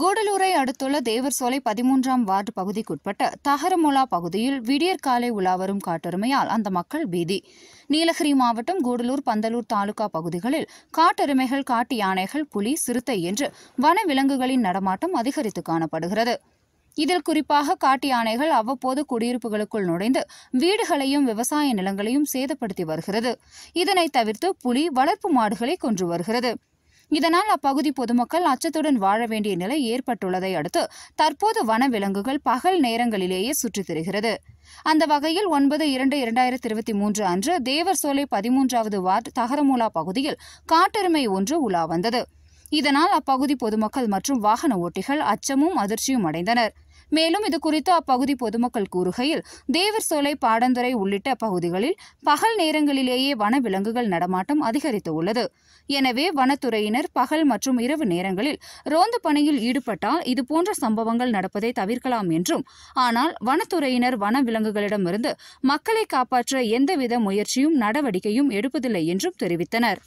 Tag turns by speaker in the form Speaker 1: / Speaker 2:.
Speaker 1: கூடலூரை அடுத்துள்ள தேவர் சோலை பதிமூன்றாம் வார்டு பகுதிக்குட்பட்ட தகரமுலா பகுதியில் விடியற் காலை உலாவரும் காட்டெருமையால் அந்த மக்கள் பீதி நீலகிரி மாவட்டம் கூடலூர் பந்தலூர் தாலுகா பகுதிகளில் காட்டெருமைகள் காட்டு யானைகள் புலி சிறுத்தை என்று வன விலங்குகளின் நடமாட்டம் அதிகரித்து காணப்படுகிறது இதில் குறிப்பாக காட்டு யானைகள் அவ்வப்போது குடியிருப்புகளுக்குள் நுழைந்து வீடுகளையும் விவசாய நிலங்களையும் சேதப்படுத்தி வருகிறது இதனை தவிர்த்து புலி வளர்ப்பு மாடுகளை கொன்று வருகிறது இதனால் அப்பகுதி பொதுமக்கள் அச்சத்துடன் வாழ வேண்டிய நிலை ஏற்பட்டுள்ளதை அடுத்து தற்போது வனவிலங்குகள் பகல் நேரங்களிலேயே சுற்றித் திரிகிறது அந்த வகையில் ஒன்பது இரண்டு இரண்டாயிரத்தி இருபத்தி மூன்று அன்று தேவர் சோலை பதிமூன்றாவது வார்டு தகரமூலா பகுதியில் காட்டெருமை ஒன்று உலா வந்தது இதனால் அப்பகுதி பொதுமக்கள் மற்றும் வாகன ஓட்டிகள் அச்சமும் அதிர்ச்சியும் அடைந்தனர் மேலும் இதுகுறித்து அப்பகுதி பொதுமக்கள் கூறுகையில் தேவர் சோலை பாடந்துறை உள்ளிட்ட பகுதிகளில் பகல் நேரங்களிலேயே வன விலங்குகள் நடமாட்டம் அதிகரித்துள்ளது எனவே வனத்துறையினர் பகல் மற்றும் இரவு நேரங்களில் ரோந்து பணியில் ஈடுபட்டால் இதுபோன்ற சம்பவங்கள் நடப்பதை தவிர்க்கலாம் என்றும் ஆனால் வனத்துறையினர் வனவிலங்குகளிடமிருந்து மக்களை காப்பாற்ற எந்தவித முயற்சியும் நடவடிக்கையும் எடுப்பதில்லை என்றும் தெரிவித்தனர்